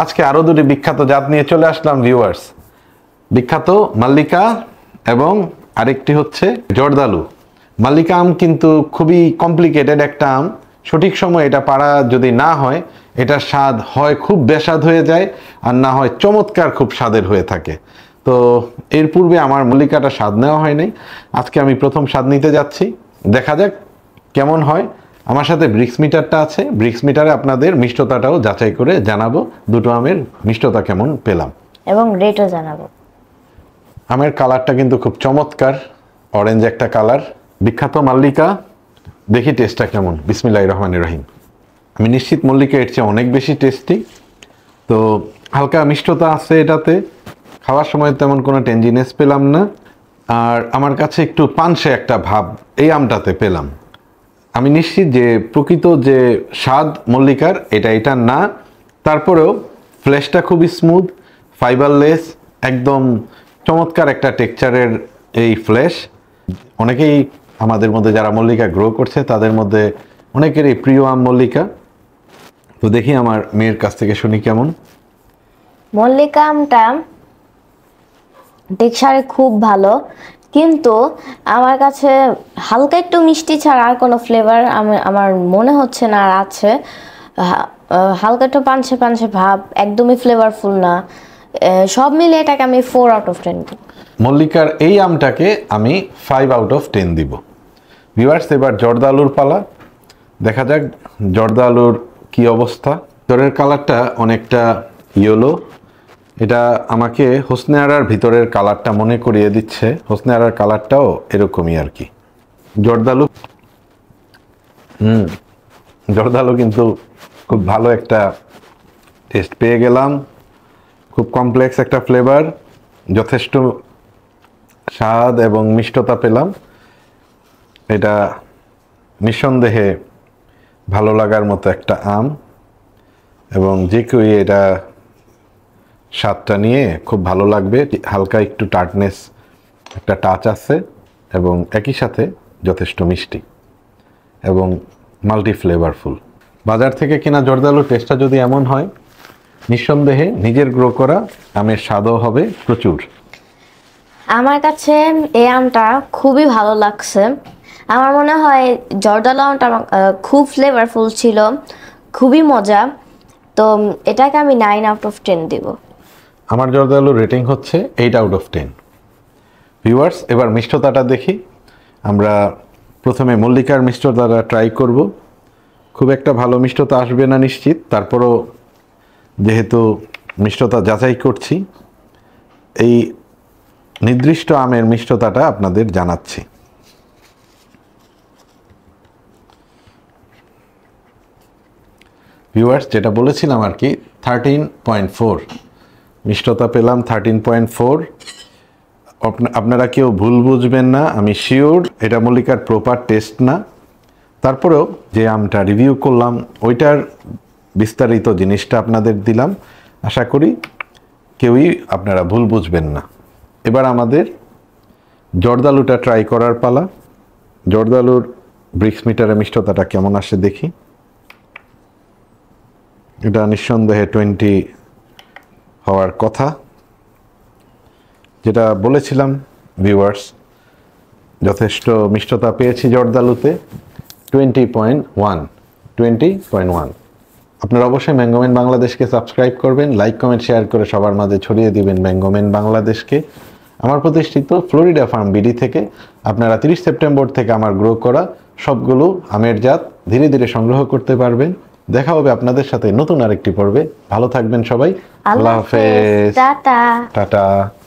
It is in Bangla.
আজকে আরও দুটি বিখ্যাত জাত নিয়ে চলে আসলাম ভিউয়ার্স বিখ্যাত মাল্লিকা এবং আরেকটি হচ্ছে জর্দালু মাল্লিকা আম কিন্তু খুবই কমপ্লিকেটেড একটা আম সঠিক সময় এটা পাড়া যদি না হয় এটা স্বাদ হয় খুব বেসাদ হয়ে যায় আর না হয় চমৎকার খুব স্বাদের হয়ে থাকে তো এর পূর্বে আমার মল্লিকাটা স্বাদ নেওয়া হয়নি আজকে আমি প্রথম স্বাদ নিতে যাচ্ছি দেখা যাক কেমন হয় আমার সাথে ব্রিক্স মিটারটা আছে ব্রিক্স মিটারে আপনাদের মিষ্টতাটাও যাচাই করে জানাবো দুটো আমের মিষ্টতা কেমন পেলাম এবং রেটও জানাবো আমের কালারটা কিন্তু খুব চমৎকার অরেঞ্জ একটা কালার বিখ্যাত মাল্লিকা দেখি টেস্টটা কেমন বিসমিল্লাহ রহমান রহিম আমি নিশ্চিত মল্লিকা এর চেয়ে অনেক বেশি টেস্টি তো হালকা মিষ্টতা আছে এটাতে খাওয়ার সময় তেমন কোনো টেনজিনেস পেলাম না আর আমার কাছে একটু পানসে একটা ভাব এই আমটাতে পেলাম আমি নিশ্চিত যে প্রকৃত যে স্বাদ মল্লিকার এটা এটা না তারপরেও ফ্ল্যাশটা খুবই স্মুথ ফাইবারলেস একদম চমৎকার একটা টেক্সচারের এই ফ্ল্যাশ অনেকেই আমাদের মধ্যে যারা মল্লিকা গ্রো করছে তাদের মধ্যে অনেকের এই প্রিয় আম মল্লিকা তো দেখি আমার মেয়ের কাছ থেকে শুনি কেমন মল্লিকা আমটা টেক্সচারে খুব ভালো কিন্তু আমার কাছে হালকা একটু মিষ্টি ছাড়া আর কোনো ফ্লেভার আমার মনে হচ্ছে না আর আছে হালকা একটু পাঞ্ছে পাঞ্ছে ভাব একদমই ফ্লেভারফুল না সব মিলে এটাকে আমি ফোর আউট অফ টেন মল্লিকার এই আমটাকে আমি ফাইভ আউট অফ টেন দিব ভিউয়ার্স এবার জর্দা আলুর পালা দেখা যাক জর্দা আলুর কী অবস্থা জ্বরের কালারটা অনেকটা ইয়েলো এটা আমাকে হোসনে আরার ভিতরের কালারটা মনে করিয়ে দিচ্ছে হোসনে আড়ার কালারটাও এরকমই আর কি জর্দালু হুম জর্দালু কিন্তু খুব ভালো একটা টেস্ট পেয়ে গেলাম খুব কমপ্লেক্স একটা ফ্লেভার যথেষ্ট স্বাদ এবং মিষ্টতা পেলাম এটা নিঃসন্দেহে ভালো লাগার মতো একটা আম এবং যে কেউই এটা স্বাদটা নিয়ে খুব ভালো লাগবে হালকা একটু টার্টনেস একটা টাচ আছে এবং একই সাথে যথেষ্ট মিষ্টি এবং মাল্টি ফ্লেভারফুল বাজার থেকে কেনা জর্দালুর টেস্টটা যদি এমন হয় নিঃসন্দেহে নিজের গ্রো করা আমের স্বাদও হবে প্রচুর আমার কাছে এই আমটা খুবই ভালো লাগছে আমার মনে হয় জর্দালো আমটা খুব ফ্লেভারফুল ছিল খুবই মজা তো এটাকে আমি নাইন আউট অফ টেন দিব আমার জর্দালু রেটিং হচ্ছে eight out of ten viewers এবার মিষ্টতাটা দেখি আমরা প্রথমে মল্লিকার মিষ্টতাটা ট্রাই করব খুব একটা ভালো মিষ্টতা আসবে না নিশ্চিত তারপরও যেহেতু মিষ্টতা যাচাই করছি এই নির্দিষ্ট আমের মিষ্টতাটা আপনাদের জানাচ্ছি ভিউয়ার্স যেটা বলেছিলাম আর কি থার্টিন পয়েন্ট ফোর মিষ্টতা পেলাম থার্টিন পয়েন্ট ফোর আপনারা কেউ ভুল বুঝবেন না আমি শিওর এটা মল্লিকার প্রপার টেস্ট না তারপরেও যে আমটা রিভিউ করলাম ওইটার বিস্তারিত জিনিসটা আপনাদের দিলাম আশা করি কেউই আপনারা ভুল বুঝবেন না এবার আমাদের জর্দালুটা ট্রাই করার পালা জর্দালুর ব্রিক্স মিটারের মিষ্টতাটা কেমন আসে দেখি এটা নিঃসন্দেহে টোয়েন্টি হওয়ার কথা যেটা বলেছিলাম ভিউয়ার্স যথেষ্ট মিষ্টতা পেয়েছি জর্দালুতে twenty point one twenty point one আপনারা অবশ্যই ম্যাঙ্গোমেন বাংলাদেশকে সাবস্ক্রাইব করবেন লাইক কমেন্ট শেয়ার করে সবার মাঝে ছড়িয়ে দিবেন ম্যাঙ্গোমেন বাংলাদেশকে আমার প্রতিষ্ঠিত ফ্লোরিডা ফার্ম বিডি থেকে আপনারা তিরিশ সেপ্টেম্বর থেকে আমার গ্রো করা সবগুলো আমের জাত ধীরে ধীরে সংগ্রহ করতে পারবেন দেখা হবে আপনাদের সাথে নতুন আরেকটি পর্বে ভালো থাকবেন সবাই আল্লাহ হাফেজ টাটা টাটা